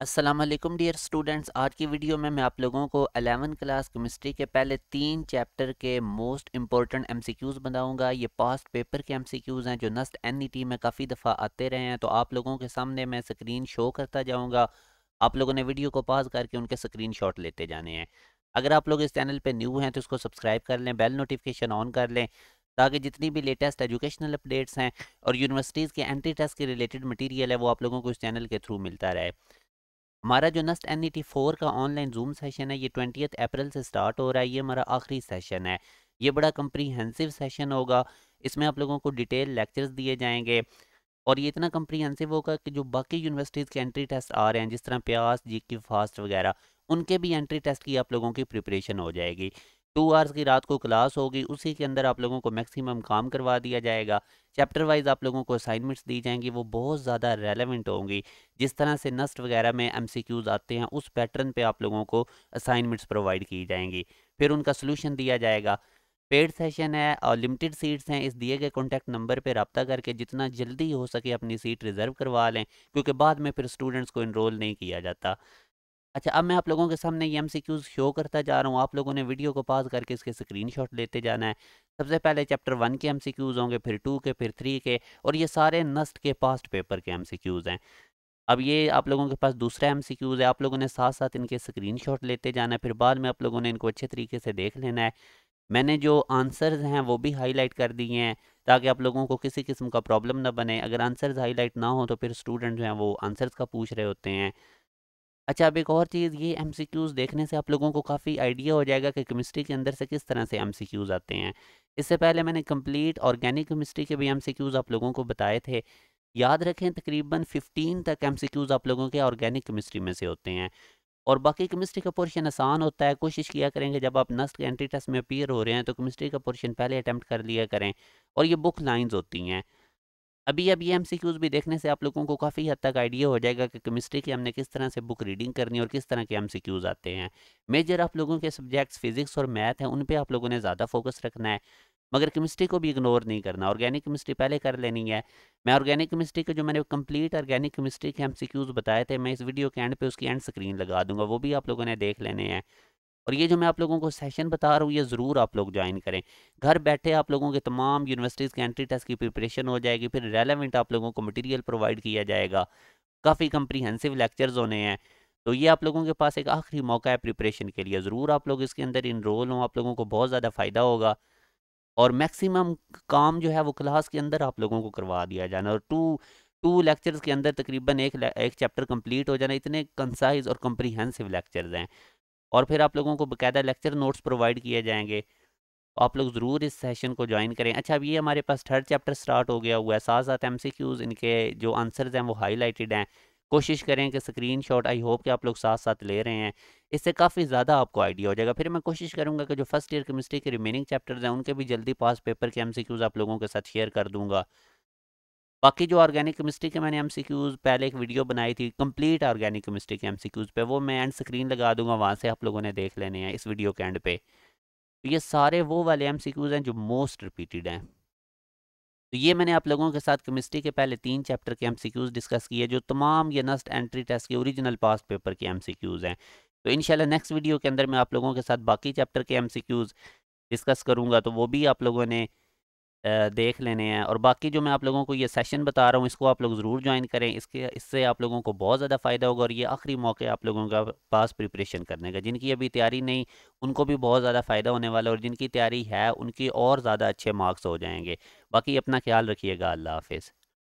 Aslam dear students आज की video में मैं आप लोगों को अलेवन क्लास केमिस्ट्री के पहले तीन चैप्टर के मोस्ट इंपॉर्टेंट एमसीक्यूज बनाऊँगा ये पास्ट पेपर के एमसीक्यूज हैं जो नस्ट एनईटी e में काफ़ी दफ़ा आते रहे हैं तो आप लोगों के सामने मैं स्क्रीन शो करता जाऊंगा आप लोगों ने वीडियो को पॉज करके उनके स्क्रीन लेते जाने हैं अगर आप लोग इस चैनल पर न्यू हैं तो इसको सब्सक्राइब कर लें बेल नोटिफिकेशन ऑन कर लें ताकि जितनी भी लेटेस्ट एजुकेशनल अपडेट्स हैं और यूनिवर्सिटीज़ के एंट्री टेस्ट के रिलेटेड मटीरियल है वो आप लोगों को इस चैनल के थ्रू मिलता रहे हमारा जो नस्ट एन फोर का ऑनलाइन जूम सेशन है ये ट्वेंटी अप्रैल से स्टार्ट हो रहा है ये हमारा आखिरी सेशन है ये बड़ा कम्प्रीहेंसिव सेशन होगा इसमें आप लोगों को डिटेल लेक्चर्स दिए जाएंगे और ये इतना कम्प्रीहेंसिव होगा कि जो बाकी यूनिवर्सिटीज़ के एंट्री टेस्ट आ रहे हैं जिस तरह प्यास जी की फास्ट वगैरह उनके भी एंट्री टेस्ट की आप लोगों की प्रिपरेशन हो जाएगी टू आवर्स की रात को क्लास होगी उसी के अंदर आप लोगों को मैक्सिमम काम करवा दिया जाएगा चैप्टर वाइज आप लोगों को असाइनमेंट्स दी जाएंगी वो बहुत ज़्यादा रेलेवेंट होंगी जिस तरह से नस्ट वगैरह में एम आते हैं उस पैटर्न पर आप लोगों को असाइनमेंट्स प्रोवाइड की जाएंगी फिर उनका सोल्यूशन दिया जाएगा पेड सेशन है और लिमिटेड सीट्स हैं इस दिए गए कॉन्टैक्ट नंबर पर रबता करके जितना जल्दी हो सके अपनी सीट रिज़र्व करवा लें क्योंकि बाद में फिर स्टूडेंट्स को इनरोल नहीं किया जाता अच्छा अब मैं आप लोगों के सामने ये एम शो करता जा रहा हूँ आप लोगों ने वीडियो को पास करके इसके स्क्रीनशॉट लेते जाना है सबसे पहले चैप्टर वन के एम होंगे फिर टू के फिर थ्री के और ये सारे नस्ट के पास्ट पेपर के एम हैं अब ये आप लोगों के पास दूसरा एम है आप लोगों ने साथ साथ इनके स्क्रीनशॉट लेते जाना है फिर बाद में आप लोगों ने इनको अच्छे तरीके से देख लेना है मैंने जो आंसर्स हैं वो भी हाईलाइट कर दिए हैं ताकि आप लोगों को किसी किस्म का प्रॉब्लम ना बने अगर आंसर्स हाईलाइट ना हो तो फिर स्टूडेंट जो हैं वो आंसर्स का पूछ रहे होते हैं अच्छा अब एक और चीज़ ये एम देखने से आप लोगों को काफ़ी आइडिया हो जाएगा कि केमिस्ट्री के अंदर से किस तरह से एम आते हैं इससे पहले मैंने कंप्लीट ऑर्गेनिक केमिस्ट्री के भी एम आप लोगों को बताए थे याद रखें तकरीबन 15 तक एम आप लोगों के ऑर्गेनिक केमिस्ट्री में से होते हैं और बाकी केमिस्ट्री का पोर्शन आसान होता है कोशिश किया करेंगे जब आप नस्ट के एंट्री टेस्ट में अपीयर हो रहे हैं तो केमिस्ट्री का पोर्शन पहले अटैम्प्ट कर लिया करें और ये बुक लाइंस होती हैं अभी अभी एम भी देखने से आप लोगों को काफ़ी हद तक आइडिया हो जाएगा कि केमिस्ट्री की हमने किस तरह से बुक रीडिंग करनी और किस तरह के एम आते हैं मेजर आप लोगों के सब्जेक्ट्स फिजिक्स और मैथ हैं उन पर आप लोगों ने ज़्यादा फोकस रखना है मगर केमिस्ट्री को भी इग्नोर नहीं करना ऑर्गेनिक केमिस्ट्री पहले कर लेनी है मैं ऑर्गेनिक केमिस्ट्री के जो मैंने कंप्लीट ऑर्गेनिक केमिस्ट्री के एम बताए थे मैं इस वीडियो के एंड पे उसकी एंड स्क्रीन लगा दूंगा वो भी आप लोगों ने देख लेने हैं और ये जो मैं आप लोगों को सेशन बता रहा हूँ ये ज़रूर आप लोग ज्वाइन करें घर बैठे आप लोगों के तमाम यूनिवर्सिटीज़ के एंट्री टेस्ट की प्रिपरेशन हो जाएगी फिर रेलिवेंट आप लोगों को मटेरियल प्रोवाइड किया जाएगा काफ़ी कंप्रीहेंसिव लेक्चर्स होने हैं तो ये आप लोगों के पास एक आखिरी मौका है प्रिपरेशन के लिए ज़रूर आप लोग इसके अंदर इनरोल हों आप लोगों को बहुत ज़्यादा फ़ायदा होगा और मैक्सिमम काम जो है वो क्लास के अंदर आप लोगों को करवा दिया जाना और टू टू लेक्चर्स के अंदर तकरीबन एक एक चैप्टर कंप्लीट हो जाना इतने कंसाइज और कम्प्रीहेंसिव लेक्चर्स हैं और फिर आप लोगों को बाकायदा लेक्चर नोट्स प्रोवाइड किए जाएंगे आप लोग ज़रूर इस सेशन को ज्वाइन करें अच्छा अब ये हमारे पास थर्ड चैप्टर स्टार्ट हो गया हुआ है साथ साथ एम सी क्यूज़ इनके जो आंसर्स हैं वो हाईलाइटेड हैं कोशिश करें कि स्क्रीन शॉट आई होप कि आप लोग साथ साथ ले रहे हैं इससे काफ़ी ज़्यादा आपको आइडिया हो जाएगा फिर मैं कोशिश करूँगा कि जो फर्स्ट ईयर केमिस्ट्री के रिमेनिंग चैप्टर्स हैं उनके भी जल्दी पास पेपर के एम सी क्यूज़ आप लोगों के साथ शेयर कर दूँगा बाकी जो ऑर्गेनिक केमिस्ट्री के मैंने एम पहले एक वीडियो बनाई थी कंप्लीट ऑर्गेनिक केमिस्ट्री के एम पे वो मैं एंड स्क्रीन लगा दूंगा वहाँ से आप लोगों ने देख लेने हैं इस वीडियो के एंड पे तो ये सारे वो वाले एम हैं जो मोस्ट रिपीटेड हैं तो ये मैंने आप लोगों के साथ केमिस्ट्री के पहले तीन चैप्टर के एम डिस्कस किए जो तमाम ये नस्ट एंट्री टेस्ट के ओरिजिनल पास पेपर के एम हैं तो इनशाला नेक्स्ट वीडियो के अंदर मैं आप लोगों के साथ बाकी चैप्टर के एम डिस्कस करूँगा तो वो भी आप लोगों ने देख लेने हैं और बाकी जो मैं आप लोगों को ये सेशन बता रहा हूँ इसको आप लोग ज़रूर ज्वाइन करें इसके इससे आप लोगों को बहुत ज़्यादा फ़ायदा होगा और ये आखिरी मौके आप लोगों का पास प्रिपरेशन करने का जिनकी अभी तैयारी नहीं उनको भी बहुत ज़्यादा फ़ायदा होने वाला और जिनकी तैयारी है उनकी और ज़्यादा अच्छे मार्क्स हो जाएंगे बाकी अपना ख्याल रखिएगा अल्लाह हाफिज़